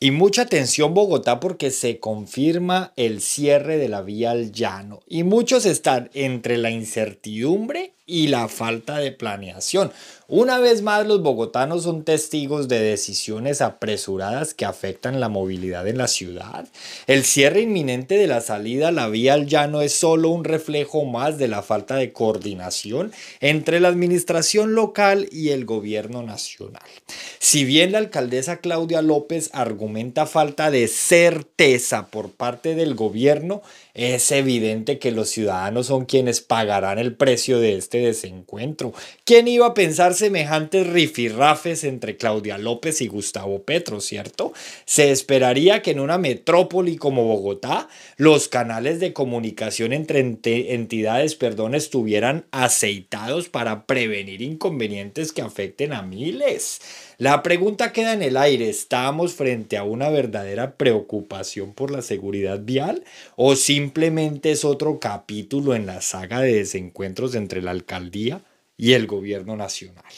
Y mucha atención Bogotá porque se confirma el cierre de la vía al llano. Y muchos están entre la incertidumbre y la falta de planeación. Una vez más los bogotanos son testigos de decisiones apresuradas que afectan la movilidad en la ciudad. El cierre inminente de la salida a la vía al llano es solo un reflejo más de la falta de coordinación entre la administración local y el gobierno nacional. Si bien la alcaldesa Claudia López argumenta falta de certeza por parte del gobierno, es evidente que los ciudadanos son quienes pagarán el precio de este desencuentro. ¿Quién iba a pensar semejantes rifirrafes entre Claudia López y Gustavo Petro, cierto? Se esperaría que en una metrópoli como Bogotá, los canales de comunicación entre entidades, perdón, estuvieran aceitados para prevenir inconvenientes que afecten a miles. La la pregunta queda en el aire. ¿Estamos frente a una verdadera preocupación por la seguridad vial o simplemente es otro capítulo en la saga de desencuentros entre la alcaldía y el gobierno nacional?